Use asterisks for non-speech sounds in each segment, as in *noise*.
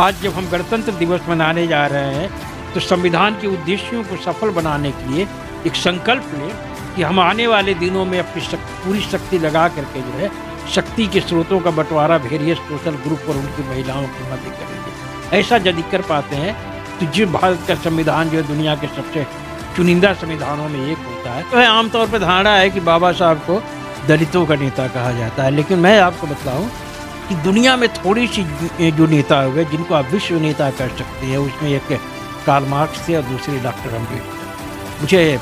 आज जब हम गणतंत्र दिवस मनाने जा रहे हैं तो संविधान के उद्देश्यों को सफल बनाने के लिए एक संकल्प लें कि हम आने वाले दिनों में अपनी शक, पूरी शक्ति लगा करके जो है शक्ति के स्रोतों का बंटवारा वेरियस सोशल ग्रुप और उनकी महिलाओं की मदद करेंगे ऐसा यदि कर पाते हैं तो जो भारत का संविधान जो है दुनिया के सबसे चुनिंदा संविधानों में एक होता है तो आमतौर पर धारणा है कि बाबा साहब को दलितों का नेता कहा जाता है लेकिन मैं आपको बताऊँ कि दुनिया में थोड़ी सी जो नेता हो जिनको आप विश्व नेता कर सकते हैं उसमें एक कार्ल मार्क्स थे और दूसरे डॉक्टर अम्बेडकर मुझे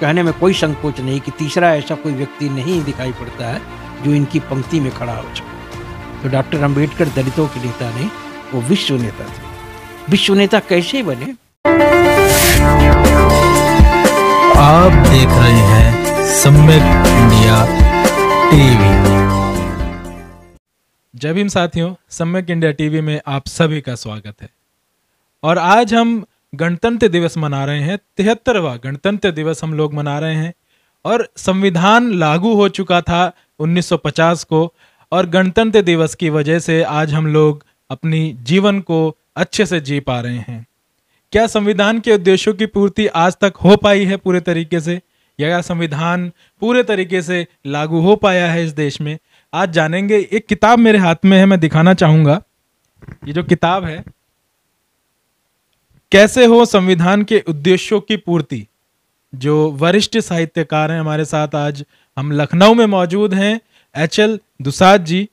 कहने में कोई संकोच नहीं कि तीसरा ऐसा कोई व्यक्ति नहीं दिखाई पड़ता है जो इनकी पंक्ति में खड़ा हो सके तो डॉक्टर अम्बेडकर दलितों के नेता नहीं वो विश्व नेता थे विश्व नेता कैसे बने आप देख रहे हैं सम्यक इंडिया टीवी जय भीम साथियों सम्यक इंडिया टीवी में आप सभी का स्वागत है और आज हम गणतंत्र दिवस मना रहे हैं तिहत्तरवा गणतंत्र दिवस हम लोग मना रहे हैं और संविधान लागू हो चुका था 1950 को और गणतंत्र दिवस की वजह से आज हम लोग अपनी जीवन को अच्छे से जी पा रहे हैं क्या संविधान के उद्देश्यों की पूर्ति आज तक हो पाई है पूरे तरीके से या संविधान पूरे तरीके से लागू हो पाया है इस देश में आज जानेंगे एक किताब मेरे हाथ में है मैं दिखाना चाहूंगा ये जो किताब है कैसे हो संविधान के उद्देश्यों की पूर्ति जो वरिष्ठ साहित्यकार हैं हमारे साथ आज हम लखनऊ में मौजूद हैं एच एल दुसाद जी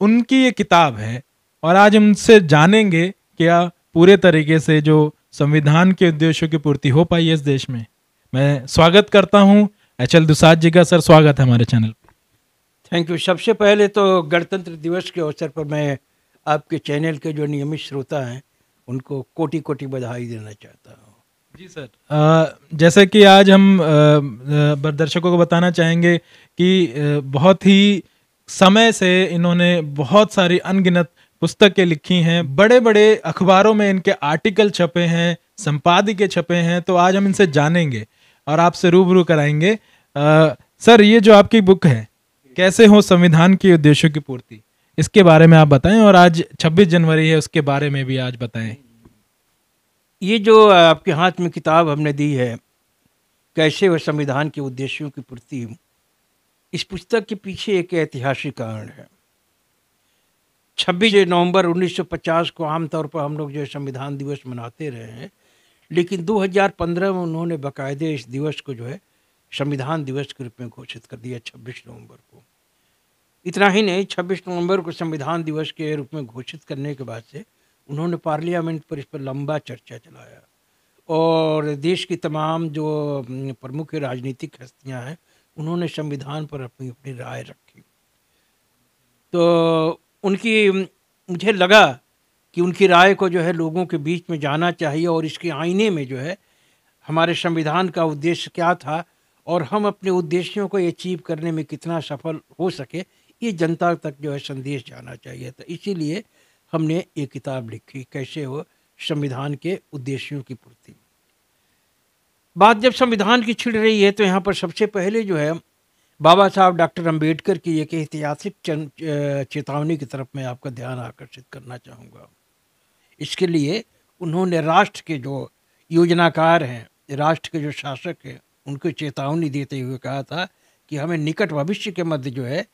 उनकी ये किताब है और आज हम उनसे जानेंगे क्या पूरे तरीके से जो संविधान के उद्देश्यों की पूर्ति हो पाई है इस देश में मैं स्वागत करता हूं एच एल दुसाद जी का सर स्वागत है हमारे चैनल थैंक यू सबसे पहले तो गणतंत्र दिवस के अवसर पर मैं आपके चैनल के जो नियमित श्रोता हैं उनको कोटि कोटि बधाई देना चाहता हूँ जी सर जैसे कि आज हम दर्शकों को बताना चाहेंगे कि बहुत ही समय से इन्होंने बहुत सारी अनगिनत पुस्तकें लिखी हैं बड़े बड़े अखबारों में इनके आर्टिकल छपे हैं संपादिके छपे हैं तो आज हम इनसे जानेंगे और आपसे रूबरू कराएंगे आ, सर ये जो आपकी बुक है कैसे हो संविधान के उद्देश्यों की पूर्ति इसके बारे में आप बताएं और आज 26 जनवरी है उसके बारे में भी आज बताएं ये जो आपके हाथ में किताब हमने दी है कैसे वह संविधान के उद्देश्यों की पूर्ति इस पुस्तक के पीछे एक ऐतिहासिक कारण है 26 नवंबर 1950 को आमतौर पर हम लोग जो संविधान दिवस मनाते रहे हैं लेकिन 2015 में उन्होंने बाकायदे इस दिवस को जो है संविधान दिवस के रूप में घोषित कर दिया 26 नवंबर को इतना ही नहीं छब्बीस नवंबर को संविधान दिवस के रूप में घोषित करने के बाद से उन्होंने पार्लियामेंट पर इस पर लंबा चर्चा चलाया और देश की तमाम जो प्रमुख राजनीतिक हस्तियां हैं उन्होंने संविधान पर अपनी अपनी राय रखी तो उनकी मुझे लगा कि उनकी राय को जो है लोगों के बीच में जाना चाहिए और इसके आईने में जो है हमारे संविधान का उद्देश्य क्या था और हम अपने उद्देश्यों को अचीव करने में कितना सफल हो सके ये जनता तक जो है संदेश जाना चाहिए था इसीलिए हमने ये किताब लिखी कैसे हो संविधान के उद्देश्यों की पूर्ति बात जब संविधान की छिड़ रही है तो यहाँ पर सबसे पहले जो है बाबा साहब डॉक्टर अंबेडकर की एक ऐतिहासिक चेतावनी की तरफ मैं आपका ध्यान आकर्षित करना चाहूँगा इसके लिए उन्होंने राष्ट्र के जो योजनाकार हैं राष्ट्र के जो शासक हैं उनको चेतावनी देते हुए कहा था कि हमें निकट भविष्य के मध्य जो है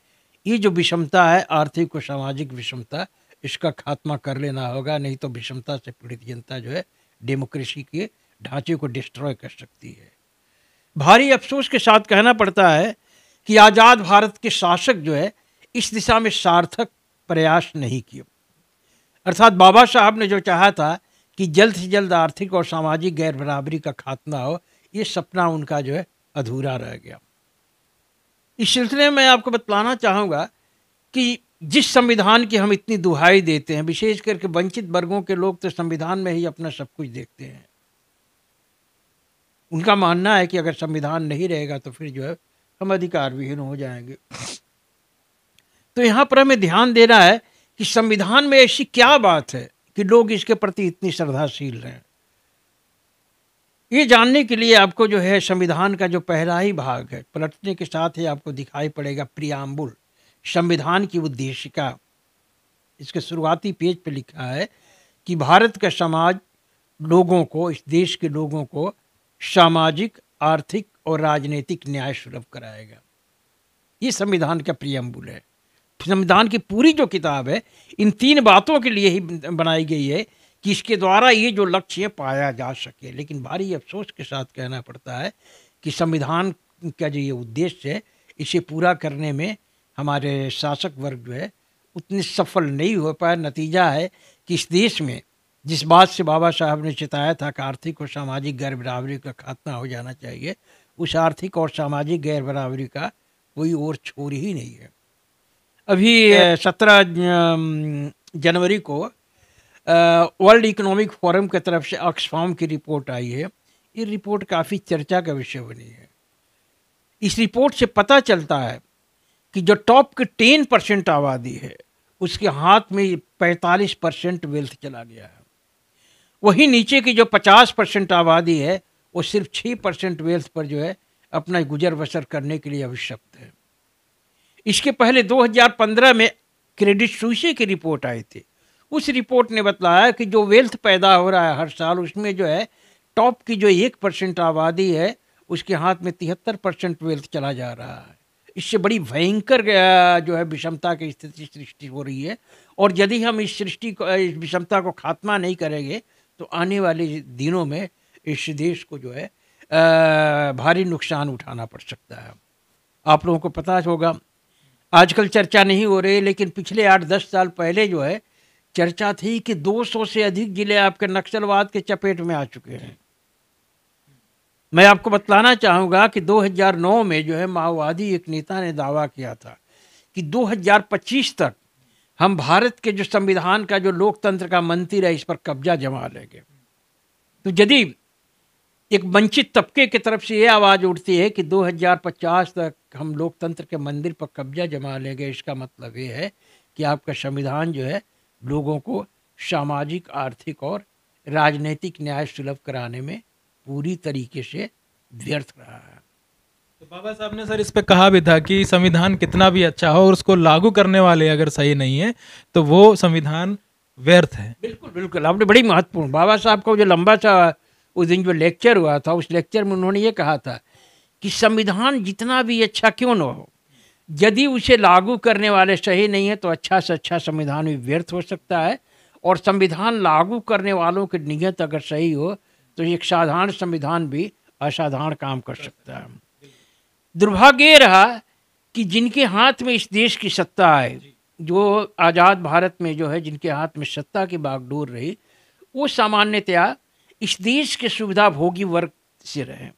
ये जो विषमता है आर्थिक और सामाजिक विषमता इसका खात्मा कर लेना होगा नहीं तो विषमता से पीड़ित जनता जो है डेमोक्रेसी के ढांचे को डिस्ट्रॉय कर सकती है भारी अफसोस के साथ कहना पड़ता है कि आज़ाद भारत के शासक जो है इस दिशा में सार्थक प्रयास नहीं किए अर्थात बाबा साहब ने जो चाहा था कि जल्द से जल्द आर्थिक और सामाजिक गैर बराबरी का खात्मा हो ये सपना उनका जो है अधूरा रह गया इस सिलसिले में आपको बतलाना चाहूँगा कि जिस संविधान की हम इतनी दुहाई देते हैं विशेष करके वंचित वर्गों के लोग तो संविधान में ही अपना सब कुछ देखते हैं उनका मानना है कि अगर संविधान नहीं रहेगा तो फिर जो है हम अधिकार विहीन हो जाएंगे तो यहाँ पर हमें ध्यान देना है कि संविधान में ऐसी क्या बात है कि लोग इसके प्रति इतनी श्रद्धाशील रहें ये जानने के लिए आपको जो है संविधान का जो पहला ही भाग है पलटने के साथ ही आपको दिखाई पड़ेगा प्रियाम्बुल संविधान की उद्देशिका इसके शुरुआती पेज पर पे लिखा है कि भारत का समाज लोगों को इस देश के लोगों को सामाजिक आर्थिक और राजनीतिक न्याय सुलभ कराएगा ये संविधान का प्रियम्बुल है संविधान की पूरी जो किताब है इन तीन बातों के लिए ही बनाई गई है कि इसके द्वारा ये जो लक्ष्य पाया जा सके लेकिन भारी अफसोस के साथ कहना पड़ता है कि संविधान का जो ये उद्देश्य है इसे पूरा करने में हमारे शासक वर्ग जो है उतने सफल नहीं हो पाए नतीजा है कि इस देश में जिस बात से बाबा साहब ने चिताया था कि आर्थिक और सामाजिक गैर बराबरी का खात्मा हो जाना चाहिए उस आर्थिक और सामाजिक गैर बराबरी का कोई और छोर ही नहीं है अभी सत्रह जनवरी को वर्ल्ड इकोनॉमिक फोरम की तरफ से ऑक्सफॉर्म की रिपोर्ट आई है ये रिपोर्ट काफ़ी चर्चा का विषय बनी है इस रिपोर्ट से पता चलता है कि जो टॉप के टेन परसेंट आबादी है उसके हाथ में पैंतालीस परसेंट वेल्थ चला गया है वही नीचे की जो पचास परसेंट आबादी है वो सिर्फ छः परसेंट वेल्थ पर जो है अपना गुजर बसर करने के लिए आवश्यक है इसके पहले 2015 में क्रेडिट सुशी की रिपोर्ट आई थी उस रिपोर्ट ने बताया कि जो वेल्थ पैदा हो रहा है हर साल उसमें जो है टॉप की जो एक परसेंट आबादी है उसके हाथ में तिहत्तर परसेंट वेल्थ चला जा रहा है इससे बड़ी भयंकर जो है विषमता की स्थिति सृष्टि हो रही है और यदि हम इस सृष्टि को इस विषमता को खात्मा नहीं करेंगे तो आने वाले दिनों में इस देश को जो है भारी नुकसान उठाना पड़ सकता है आप लोगों को पता होगा आजकल चर्चा नहीं हो रही लेकिन पिछले आठ दस साल पहले जो है चर्चा थी कि 200 से अधिक जिले आपके नक्सलवाद के चपेट में आ चुके हैं मैं आपको बतलाना चाहूँगा कि 2009 में जो है माओवादी एक नेता ने दावा किया था कि 2025 तक हम भारत के जो संविधान का जो लोकतंत्र का मंत्री है इस पर कब्जा जमा लेंगे तो यदि एक वंचित तबके की तरफ से ये आवाज़ उठती है कि 2050 तक हम लोकतंत्र के मंदिर पर कब्जा जमा लेंगे इसका मतलब ये है कि आपका संविधान जो है लोगों को सामाजिक आर्थिक और राजनीतिक न्याय सुलभ कराने में पूरी तरीके से व्यर्थ रहा है तो बाबा साहब ने सर इस पे कहा भी था कि संविधान कितना भी अच्छा हो और उसको लागू करने वाले अगर सही नहीं है तो वो संविधान व्यर्थ है बिल्कुल बिल्कुल आपने बड़ी महत्वपूर्ण बाबा साहब का जो लंबा सा उस दिन जो लेक्चर हुआ था उस लेक्चर में उन्होंने ये कहा था कि संविधान जितना भी अच्छा क्यों ना हो यदि उसे लागू करने वाले सही नहीं है तो अच्छा से अच्छा संविधान भी व्यर्थ हो सकता है और संविधान लागू करने वालों की नीयत अगर सही हो तो एक साधारण संविधान भी असाधारण काम कर सकता है दुर्भाग्य रहा कि जिनके हाथ में इस देश की सत्ता है जो आज़ाद भारत में जो है जिनके हाथ में सत्ता की बागडोर रही वो सामान्यतया इस देश के सुविधा भोगी वर्ग से रहे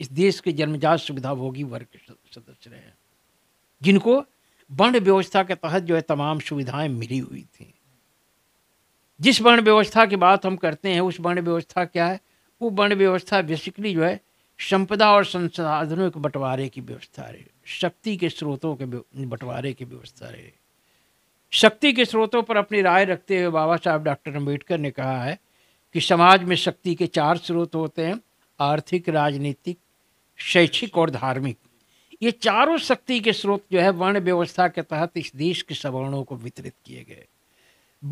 इस देश के जन्मजात सुविधा भोगी वर्ग के सदस्य रहे जिनको वर्ण व्यवस्था के तहत जो है तमाम सुविधाएं मिली हुई थी जिस वर्ण व्यवस्था की बात हम करते हैं उस वर्ण व्यवस्था क्या है वो वर्ण व्यवस्था बेसिकली जो है संपदा और संसाधनों के बंटवारे की व्यवस्था रहे शक्ति के स्रोतों के बंटवारे की व्यवस्था रहे शक्ति के स्रोतों पर अपनी राय रखते हुए बाबा साहब डॉक्टर अम्बेडकर ने कहा है कि समाज में शक्ति के चार स्रोत होते हैं आर्थिक राजनीतिक शैक्षिक और धार्मिक ये चारों शक्ति के स्रोत जो है वर्ण व्यवस्था के तहत इस देश के सवर्णों को वितरित किए गए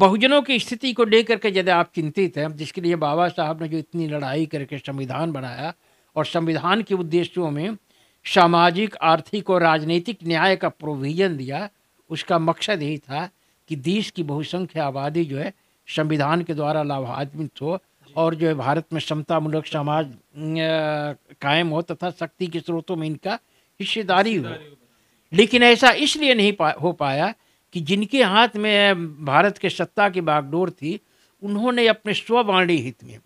बहुजनों की स्थिति को लेकर के यदि आप चिंतित हैं जिसके लिए बाबा साहब ने जो इतनी लड़ाई करके संविधान बनाया और संविधान के उद्देश्यों में सामाजिक आर्थिक और राजनीतिक न्याय का प्रोविजन दिया उसका मकसद यही था कि देश की बहुसंख्या आबादी जो है संविधान के द्वारा लाभान्वित हो और जो है भारत में समतामूलक समाज कायम हो तथा शक्ति के स्रोतों में इनका हिस्सेदारी हो लेकिन ऐसा इसलिए नहीं पा, हो पाया कि जिनके हाथ में भारत के सत्ता की बागडोर थी उन्होंने अपने स्ववर्णी हित में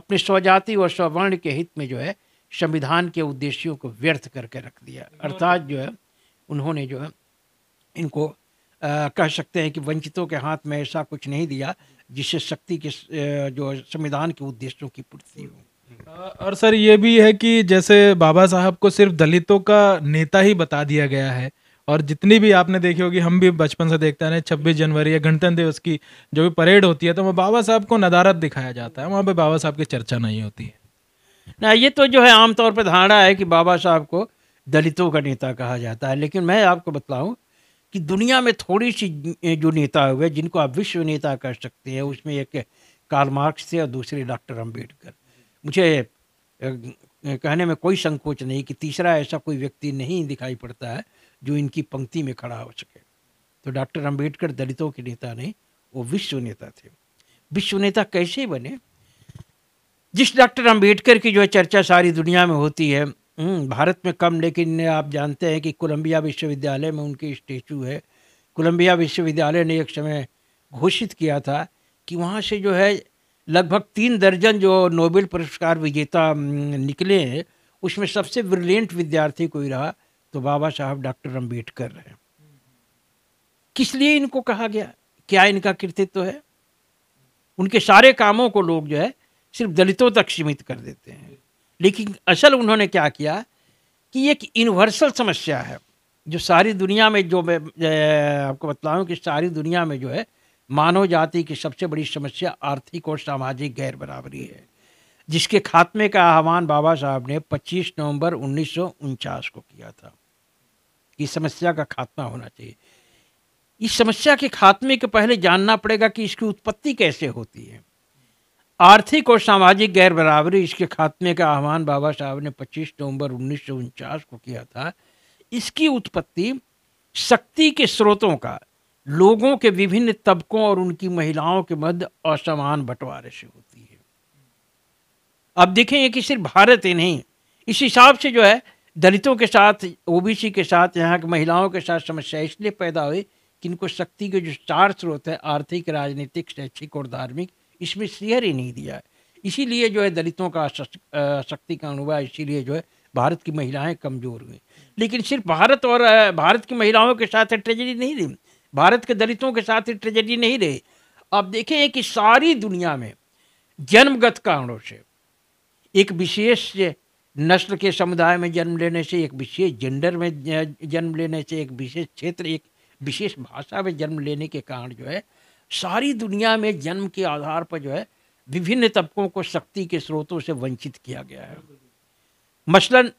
अपने स्वजाति और स्वर्ण के हित में जो है संविधान के उद्देश्यों को व्यर्थ करके रख दिया अर्थात जो है उन्होंने जो है इनको आ, कह सकते हैं कि वंचितों के हाथ में ऐसा कुछ नहीं दिया जिससे शक्ति के जो संविधान के उद्देश्यों की पूर्ति हो और सर ये भी है कि जैसे बाबा साहब को सिर्फ दलितों का नेता ही बता दिया गया है और जितनी भी आपने देखी होगी हम भी बचपन से देखते हैं छब्बीस जनवरी या गणतंत्र दिवस की जो भी परेड होती है तो वहाँ बाबा साहब को नदारत दिखाया जाता है वहाँ पर बाबा साहब की चर्चा नहीं होती है ना ये तो जो है आमतौर पर धारणा है कि बाबा साहब को दलितों का नेता कहा जाता है लेकिन मैं आपको बताऊँ कि दुनिया में थोड़ी सी जो नेता हुए जिनको आप विश्व नेता कर सकते हैं उसमें एक कार्ल मार्क्स थे और दूसरे डॉक्टर अम्बेडकर मुझे कहने में कोई संकोच नहीं कि तीसरा ऐसा कोई व्यक्ति नहीं दिखाई पड़ता है जो इनकी पंक्ति में खड़ा हो सके तो डॉक्टर अंबेडकर दलितों के नेता नहीं वो विश्व नेता थे विश्व नेता कैसे बने जिस डॉक्टर अंबेडकर की जो है चर्चा सारी दुनिया में होती है भारत में कम लेकिन आप जानते हैं कि कोलंबिया विश्वविद्यालय में उनकी स्टेचू है कोलंबिया विश्वविद्यालय ने एक समय घोषित किया था कि वहाँ से जो है लगभग तीन दर्जन जो नोबेल पुरस्कार विजेता निकले हैं उसमें सबसे ब्रिलियंट विद्यार्थी कोई रहा तो बाबा साहब डॉक्टर अम्बेडकर हैं किस लिए इनको कहा गया क्या इनका कृतित्व है उनके सारे कामों को लोग जो है सिर्फ दलितों तक सीमित कर देते हैं लेकिन असल उन्होंने क्या किया कि एक यूनिवर्सल समस्या है जो सारी दुनिया में जो मैं आपको बतलाऊँ कि सारी दुनिया में जो है मानव जाति की सबसे बड़ी समस्या आर्थिक और सामाजिक गैर बराबरी है जिसके खात्मे का आह्वान बाबा साहब ने 25 नवंबर उन्नीस को किया था इस समस्या का खात्मा होना चाहिए इस समस्या के खात्मे के पहले जानना पड़ेगा कि इसकी उत्पत्ति कैसे होती है आर्थिक और सामाजिक गैर बराबरी इसके खात्मे का आह्वान बाबा साहब ने 25 नवंबर उन्नीस को किया था इसकी उत्पत्ति शक्ति के स्रोतों का लोगों के विभिन्न तबकों और उनकी महिलाओं के मध्य असमान बंटवारे से होती है अब देखें ये कि सिर्फ भारत ही नहीं इस हिसाब से जो है दलितों के साथ ओबीसी के साथ यहाँ की महिलाओं के साथ समस्या इसलिए पैदा हुई कि इनको शक्ति के जो चार स्रोत है आर्थिक राजनीतिक शैक्षिक और धार्मिक इसमें श्रेयर ही नहीं दिया है इसीलिए जो है दलितों का शक्ति का अनुभव इसीलिए जो है भारत की महिलाएं कमज़ोर हुई लेकिन सिर्फ भारत और भारत की महिलाओं के साथ ट्रेजेडी नहीं थी भारत के दलितों के साथ ही ट्रेजेडी नहीं रही आप देखें कि सारी दुनिया में जन्मगत कारणों से एक विशेष नस्ल के समुदाय में जन्म लेने से एक विशेष जेंडर में जन्म लेने से एक विशेष क्षेत्र एक विशेष भाषा में जन्म लेने के कारण जो है सारी दुनिया में जन्म के आधार पर जो है विभिन्न तबकों को शक्ति के स्रोतों से वंचित किया गया है मसलन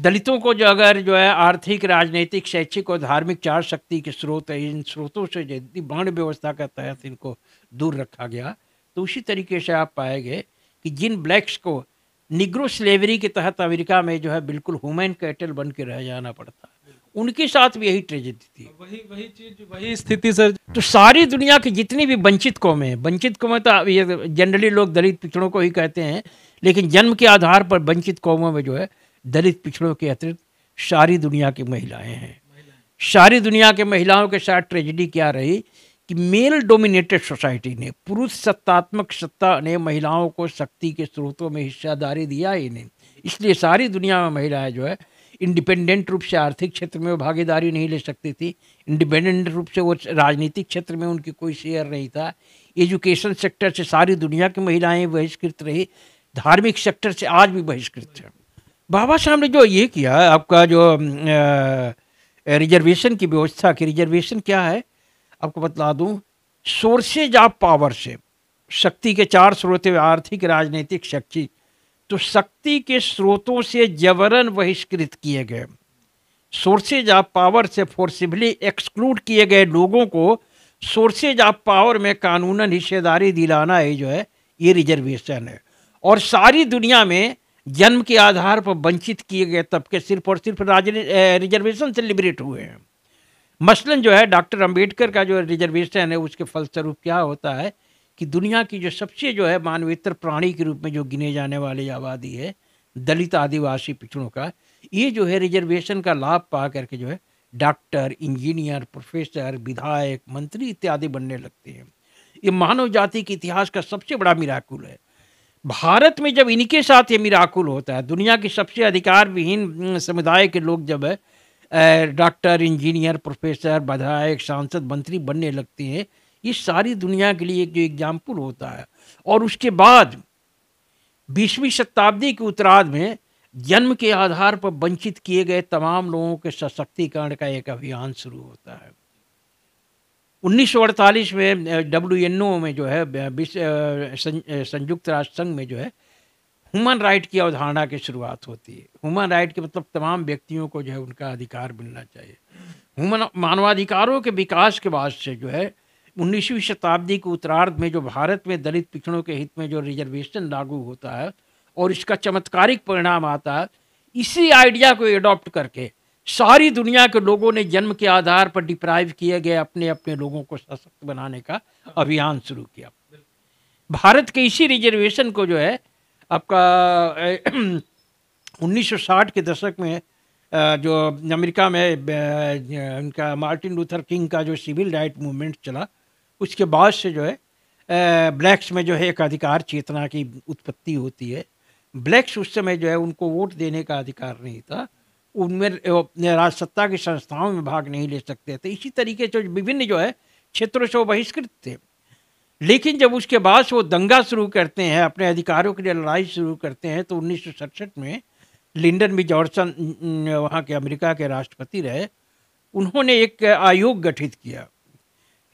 दलितों को जो अगर जो है आर्थिक राजनीतिक शैक्षिक और धार्मिक चार शक्ति के स्रोत है इन स्रोतों से यदि बाण व्यवस्था के तहत इनको दूर रखा गया तो उसी तरीके से आप पाएंगे कि जिन ब्लैक्स को निग्रो स्लेवरी के तहत अमेरिका में जो है बिल्कुल ह्यूमन कैटल बन के रह जाना पड़ता उनके साथ भी यही ट्रेजिडी थी वही वही चीज वही स्थिति सर तो सारी दुनिया की जितनी भी वंचित कौमें वंचित कौमें तो जनरली लोग दलित पिछड़ों को ही कहते हैं लेकिन जन्म के आधार पर वंचित कौमों में जो है दलित पिछड़ों के अतिरिक्त सारी दुनिया की महिलाएं हैं सारी दुनिया के महिलाओं के साथ ट्रेजिडी क्या रही कि मेल डोमिनेटेड सोसाइटी ने पुरुष सत्तात्मक सत्ता ने महिलाओं को शक्ति के स्रोतों में हिस्सेदारी दिया ही नहीं इसलिए सारी दुनिया में महिलाएं जो है इंडिपेंडेंट रूप से आर्थिक क्षेत्र में भागीदारी नहीं ले सकती थी इंडिपेंडेंट रूप से वो राजनीतिक क्षेत्र में उनकी कोई शेयर नहीं था एजुकेशन सेक्टर से सारी दुनिया की महिलाएं बहिष्कृत रही धार्मिक सेक्टर से आज भी बहिष्कृत हैं बाबा साहब ने जो ये किया आपका जो रिजर्वेशन की व्यवस्था की रिजर्वेशन क्या है आपको बतला दूं सोर्सेज ऑफ पावर से शक्ति के चार स्रोत आर्थिक राजनीतिक शक्ति तो शक्ति के स्रोतों से जबरन बहिष्कृत किए गए सोर्सेज ऑफ पावर से फोर्सिबली एक्सक्लूड किए गए लोगों को सोर्सेज ऑफ पावर में कानूनन हिस्सेदारी दिलाना है जो है ये रिजर्वेशन है और सारी दुनिया में जन्म के आधार पर वंचित किए गए तबके सिर्फ और सिर्फ रिजर्वेशन से लिबरेट हुए हैं मसलन जो है डॉक्टर अंबेडकर का जो रिजर्वेशन है उसके फलस्वरूप क्या होता है कि दुनिया की जो सबसे जो है मानवेतर प्राणी के रूप में जो गिने जाने वाली आबादी है दलित आदिवासी पिछड़ों का ये जो है रिजर्वेशन का लाभ पा करके जो है डॉक्टर इंजीनियर प्रोफेसर विधायक मंत्री इत्यादि बनने लगते हैं ये मानव जाति के इतिहास का सबसे बड़ा मिराकुल है भारत में जब इनके साथ ये मिराकुल होता है दुनिया के सबसे अधिकार विहीन हम्म, समुदाय के लोग जब डॉक्टर इंजीनियर प्रोफेसर विधायक सांसद मंत्री बनने लगते हैं ये सारी दुनिया के लिए एक जो एग्जाम्पल होता है और उसके बाद बीसवीं शताब्दी के उत्तराध में जन्म के आधार पर वंचित किए गए तमाम लोगों के सशक्तिकरण का एक अभियान शुरू होता है 1948 में डब्ल्यू में जो है विश्व संयुक्त राष्ट्र संघ में जो है ह्यूमन राइट की अवधारणा की शुरुआत होती है ह्यूमन राइट के मतलब तमाम व्यक्तियों को जो है उनका अधिकार मिलना चाहिए ह्यूमन मानवाधिकारों के विकास के बाद से जो है उन्नीसवीं शताब्दी के उत्तरार्ध में जो भारत में दलित पिछड़ों के हित में जो रिजर्वेशन लागू होता है और इसका चमत्कारिक परिणाम आता है इसी आइडिया को एडॉप्ट करके सारी दुनिया के लोगों ने जन्म के आधार पर डिप्राइव किए गए अपने अपने लोगों को सशक्त बनाने का अभियान शुरू किया भारत के इसी रिजर्वेशन को जो है आपका 1960 *clears throat* के दशक में जो अमेरिका में उनका मार्टिन लूथर किंग का जो सिविल राइट मूवमेंट चला उसके बाद से जो है ब्लैक्स में जो है एक अधिकार चेतना की उत्पत्ति होती है ब्लैक्स उस समय जो है उनको वोट देने का अधिकार नहीं था उनमें राजसत्ता की संस्थाओं में भाग नहीं ले सकते थे इसी तरीके से विभिन्न जो है क्षेत्रों से वो बहिष्कृत थे लेकिन जब उसके बाद वो दंगा शुरू करते हैं अपने अधिकारों के लिए लड़ाई शुरू करते हैं तो उन्नीस में लिंडन बी जॉर्सन वहाँ के अमेरिका के राष्ट्रपति रहे उन्होंने एक आयोग गठित किया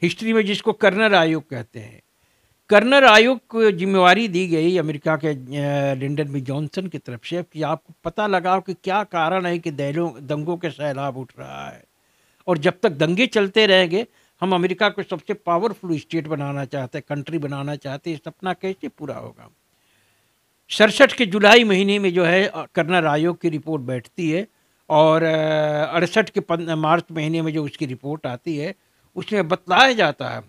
हिस्ट्री में जिसको कर्नल आयोग कहते हैं कर्नर आयोग को जिम्मेवारी दी गई अमेरिका के लिंडन बी जॉनसन की तरफ से कि आपको पता लगा कि क्या कारण है कि दहलों दंगों के सैलाब उठ रहा है और जब तक दंगे चलते रहेंगे हम अमेरिका को सबसे पावरफुल स्टेट बनाना चाहते हैं कंट्री बनाना चाहते हैं सपना कैसे पूरा होगा सड़सठ के जुलाई महीने में जो है कर्नर आयोग की रिपोर्ट बैठती है और अड़सठ के मार्च महीने में जो उसकी रिपोर्ट आती है उसमें बतलाया जाता है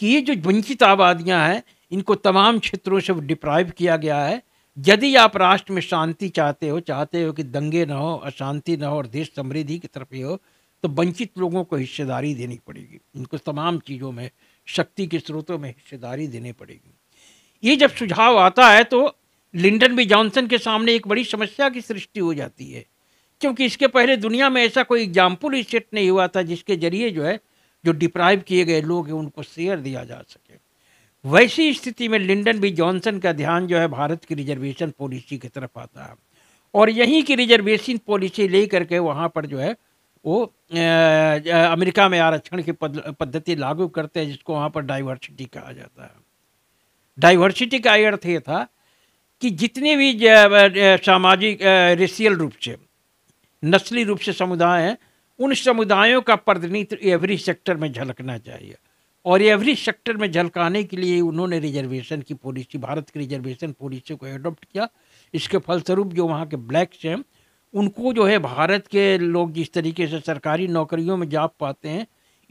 कि ये जो वंचित आबादियाँ हैं इनको तमाम क्षेत्रों से डिप्राइव किया गया है यदि आप राष्ट्र में शांति चाहते हो चाहते हो कि दंगे ना हो अशांति ना हो और देश समृद्धि की तरफ ही हो तो वंचित लोगों को हिस्सेदारी देनी पड़ेगी इनको तमाम चीज़ों में शक्ति के स्रोतों में हिस्सेदारी देनी पड़ेगी ये जब सुझाव आता है तो लिंडन बी जॉनसन के सामने एक बड़ी समस्या की सृष्टि हो जाती है क्योंकि इसके पहले दुनिया में ऐसा कोई एग्जाम्पल ही सेट नहीं हुआ था जिसके जरिए जो है जो डिप्राइव किए गए लोग हैं उनको शेयर दिया जा सके वैसी स्थिति में लिंडन बी जॉनसन का ध्यान जो है भारत की रिजर्वेशन पॉलिसी की तरफ आता है और यहीं की रिजर्वेशन पॉलिसी ले करके वहाँ पर जो है वो अमेरिका में आरक्षण की पद्धति लागू करते हैं जिसको वहाँ पर डाइवर्सिटी कहा जाता है डाइवर्सिटी का अर्थ ये था कि जितने भी सामाजिक रेशियल रूप से नस्ली रूप से समुदाय हैं उन समुदायों का प्रतिनिधित्व एवरी सेक्टर में झलकना चाहिए और एवरी सेक्टर में झलकाने के लिए उन्होंने रिजर्वेशन की पॉलिसी भारत की रिजर्वेशन पॉलिसी को एडॉप्ट किया इसके फलस्वरूप जो वहाँ के ब्लैक्स हैं उनको जो है भारत के लोग जिस तरीके से सरकारी नौकरियों में जा पाते हैं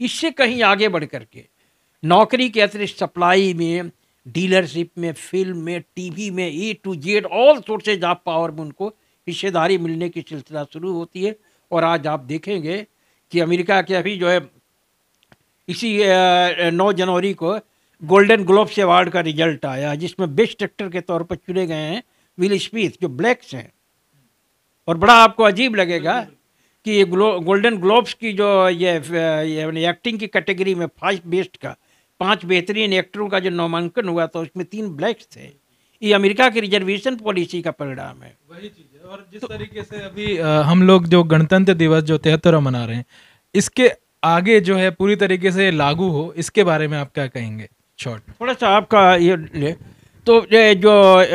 इससे कहीं आगे बढ़ करके नौकरी के अतिरिक्त सप्लाई में डीलरशिप में फिल्म में टीवी में A to Z all sources of power में उनको हिस्सेदारी मिलने की सिलसिला शुरू होती है और आज आप देखेंगे कि अमेरिका के अभी जो है इसी नौ जनवरी को गोल्डन ग्लोब्स अवार्ड का रिजल्ट आया जिसमें बेस्ट एक्टर के तौर पर चुने गए हैं विल स्मिथ जो ब्लैक्स हैं और बड़ा आपको अजीब लगेगा कि ये ग्लो गोल्डन ग्लोब्स की जो ये, ये एक्टिंग की कैटेगरी में फाइव बेस्ट का पांच बेहतरीन एक्टरों का जो नामांकन हुआ था उसमें तीन ब्लैक्स थे ये अमेरिका की रिजर्वेशन पॉलिसी का परिणाम है और जिस तो तरीके से अभी हम लोग जो गणतंत्र दिवस जो तिहत्तरवा मना रहे हैं इसके आगे जो है पूरी तरीके से लागू हो इसके बारे में आप क्या कहेंगे शॉर्ट थोड़ा सा आपका ये तो जो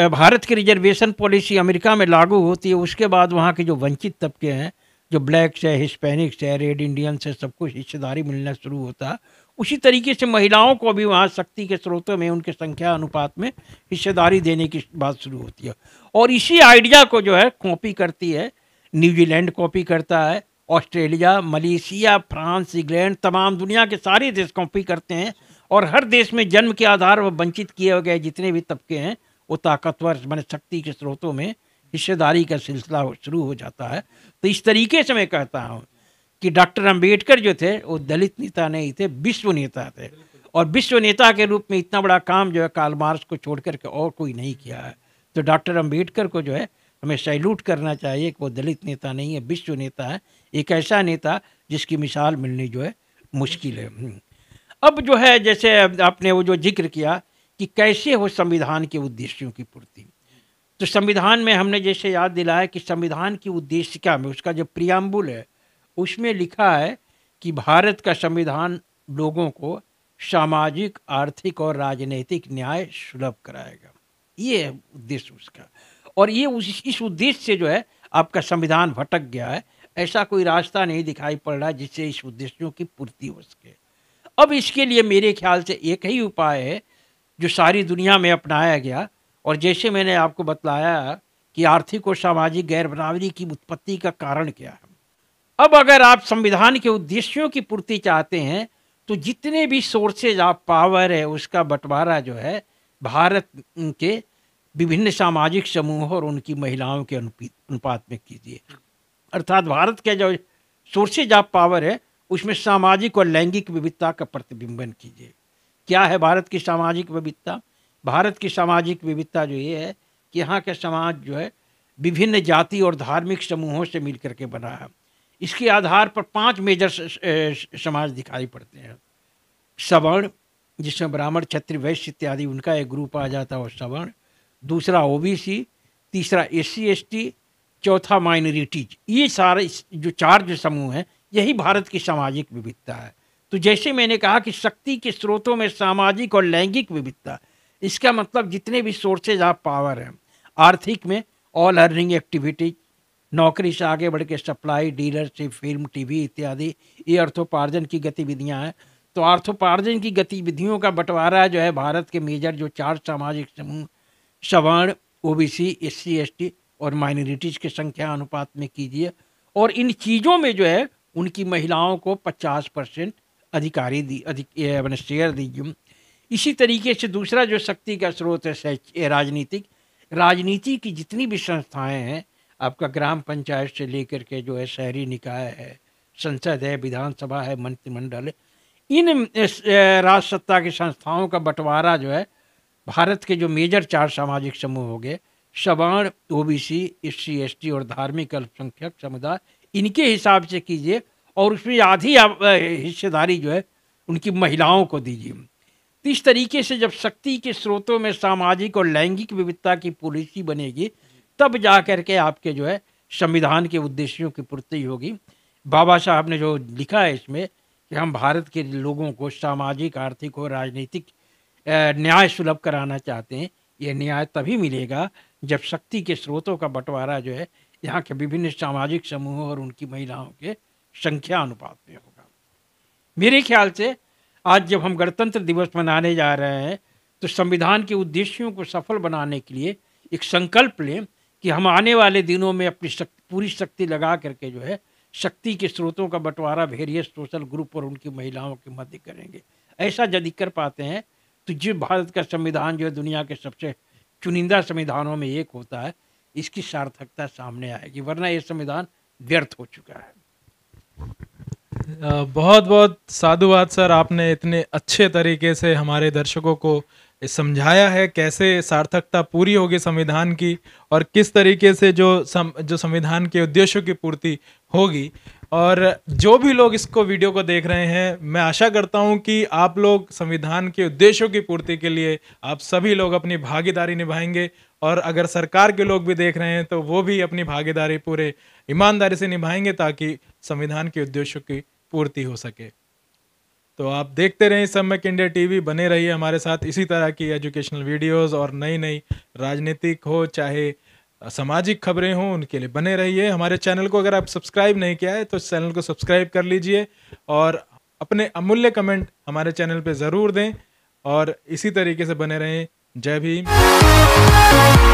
भारत की रिजर्वेशन पॉलिसी अमेरिका में लागू होती है उसके बाद वहाँ के जो वंचित तबके हैं जो ब्लैक्स है हिस्पैनिक्स है रेड इंडियंस है सबको हिस्सेदारी मिलना शुरू होता है उसी तरीके से महिलाओं को भी वहाँ शक्ति के स्रोतों में उनके संख्या अनुपात में हिस्सेदारी देने की बात शुरू होती है और इसी आइडिया को जो है कॉपी करती है न्यूजीलैंड कॉपी करता है ऑस्ट्रेलिया मलेशिया फ्रांस इंग्लैंड तमाम दुनिया के सारे देश कॉपी करते हैं और हर देश में जन्म के आधार पर वंचित किए गए जितने भी तबके हैं वो ताकतवर मैंने शक्ति के स्रोतों में हिस्सेदारी का सिलसिला शुरू हो जाता है तो इस तरीके से मैं कहता हूँ कि डॉक्टर अंबेडकर जो थे वो दलित नेता नहीं थे विश्व नेता थे और विश्व नेता के रूप में इतना बड़ा काम जो है काल मार्स को छोड़ करके और कोई नहीं किया है तो डॉक्टर अम्बेडकर को जो है हमें सैल्यूट करना चाहिए कि वो दलित नेता नहीं है विश्व नेता है एक ऐसा नेता जिसकी मिसाल मिलनी जो है मुश्किल है हम्म। अब जो है जैसे आपने वो जो जिक्र किया कि कैसे हो संविधान के उद्देश्यों की पूर्ति तो संविधान में हमने जैसे याद दिलाया कि संविधान की क्या है उसका जो प्रियाम्बुल है उसमें लिखा है कि भारत का संविधान लोगों को सामाजिक आर्थिक और राजनीतिक न्याय सुलभ कराएगा ये उद्देश्य उसका और ये उस इस उद्देश्य से जो है आपका संविधान भटक गया है ऐसा कोई रास्ता नहीं दिखाई पड़ रहा जिससे इस उद्देश्यों की पूर्ति हो सके अब इसके लिए मेरे ख्याल से एक ही उपाय है जो सारी दुनिया में अपनाया गया और जैसे मैंने आपको बतलाया कि आर्थिक और सामाजिक गैर बराबरी की उत्पत्ति का कारण क्या है अब अगर आप संविधान के उद्देश्यों की पूर्ति चाहते हैं तो जितने भी सोर्सेज ऑफ पावर है उसका बंटवारा जो है भारत के विभिन्न सामाजिक समूह और उनकी महिलाओं के अनुपात में कीजिए अर्थात भारत के जो सोर्सेज ऑफ पावर है उसमें सामाजिक और लैंगिक विविधता का प्रतिबिंबन कीजिए क्या है भारत की सामाजिक विविधता भारत की सामाजिक विविधता जो ये है कि यहाँ का समाज जो है विभिन्न जाति और धार्मिक समूहों से मिल करके बना है इसके आधार पर पांच मेजर समाज दिखाई पड़ते हैं सवर्ण जिसमें ब्राह्मण क्षत्रिय वैश्य इत्यादि उनका एक ग्रुप आ जाता है सवर्ण दूसरा ओबीसी तीसरा एस सी चौथा माइनॉरिटीज ये सारे जो चार जो समूह हैं यही भारत की सामाजिक विविधता है तो जैसे मैंने कहा कि शक्ति के स्रोतों में सामाजिक और लैंगिक विविधता इसका मतलब जितने भी सोर्सेज ऑफ पावर हैं आर्थिक में ऑल अर्निंग एक्टिविटीज नौकरी से आगे बढ़ के सप्लाई डीलरशिप फिल्म टीवी इत्यादि ये अर्थोपार्जन की गतिविधियाँ हैं तो अर्थोपार्जन की गतिविधियों का बंटवारा जो है भारत के मेजर जो चार सामाजिक समूह सवर्ण ओबीसी एससी एसटी और माइनॉरिटीज़ के संख्या अनुपात में कीजिए और इन चीज़ों में जो है उनकी महिलाओं को पचास परसेंट अधिकारी दी अधिक मैंने शेयर दीजिए इसी तरीके से दूसरा जो शक्ति का स्रोत है राजनीतिक राजनीति की जितनी भी संस्थाएं हैं आपका ग्राम पंचायत से लेकर के जो है शहरी निकाय है संसद है विधानसभा है मंत्रिमंडल इन राजसत्ता की संस्थाओं का बंटवारा जो है भारत के जो मेजर चार सामाजिक समूह हो गए सवर्ण सी एस टी और धार्मिक अल्पसंख्यक समुदाय इनके हिसाब से कीजिए और उसमें आधी हिस्सेदारी जो है उनकी महिलाओं को दीजिए इस तरीके से जब शक्ति के स्रोतों में सामाजिक और लैंगिक विविधता की पॉलिसी बनेगी तब जा कर के आपके जो है संविधान के उद्देश्यों की पूर्ति होगी बाबा साहब ने जो लिखा है इसमें कि हम भारत के लोगों को सामाजिक आर्थिक और राजनीतिक न्याय सुलभ कराना चाहते हैं ये न्याय तभी मिलेगा जब शक्ति के स्रोतों का बंटवारा जो है यहाँ के विभिन्न सामाजिक समूहों और उनकी महिलाओं के संख्या अनुपात में होगा मेरे ख्याल से आज जब हम गणतंत्र दिवस मनाने जा रहे हैं तो संविधान के उद्देश्यों को सफल बनाने के लिए एक संकल्प लें कि हम आने वाले दिनों में अपनी शक्ति पूरी शक्ति लगा करके जो है शक्ति के स्रोतों का बंटवारा वेरियस सोशल ग्रुप और उनकी महिलाओं के मध्य करेंगे ऐसा यदि कर पाते हैं तो जो भारत का संविधान जो है दुनिया के सबसे चुनिंदा संविधानों में एक होता है इसकी सार्थकता सामने आएगी वरना ये संविधान व्यर्थ हो चुका है बहुत बहुत साधुवाद सर आपने इतने अच्छे तरीके से हमारे दर्शकों को समझाया है कैसे सार्थकता पूरी होगी संविधान की और किस तरीके से जो सम, जो संविधान के उद्देश्यों की पूर्ति होगी और जो भी लोग इसको वीडियो को देख रहे हैं मैं आशा करता हूं कि आप लोग संविधान के उद्देश्यों की पूर्ति के लिए आप सभी लोग अपनी भागीदारी निभाएंगे और अगर सरकार के लोग भी देख रहे हैं तो वो भी अपनी भागीदारी पूरे ईमानदारी से निभाएंगे ताकि संविधान के उद्देश्यों की पूर्ति हो सके तो आप देखते रहें सम्यक इंडिया टीवी बने रहिए हमारे साथ इसी तरह की एजुकेशनल वीडियोस और नई नई राजनीतिक हो चाहे सामाजिक खबरें हों उनके लिए बने रहिए हमारे चैनल को अगर आप सब्सक्राइब नहीं किया है तो चैनल को सब्सक्राइब कर लीजिए और अपने अमूल्य कमेंट हमारे चैनल पर ज़रूर दें और इसी तरीके से बने रहें जय भीम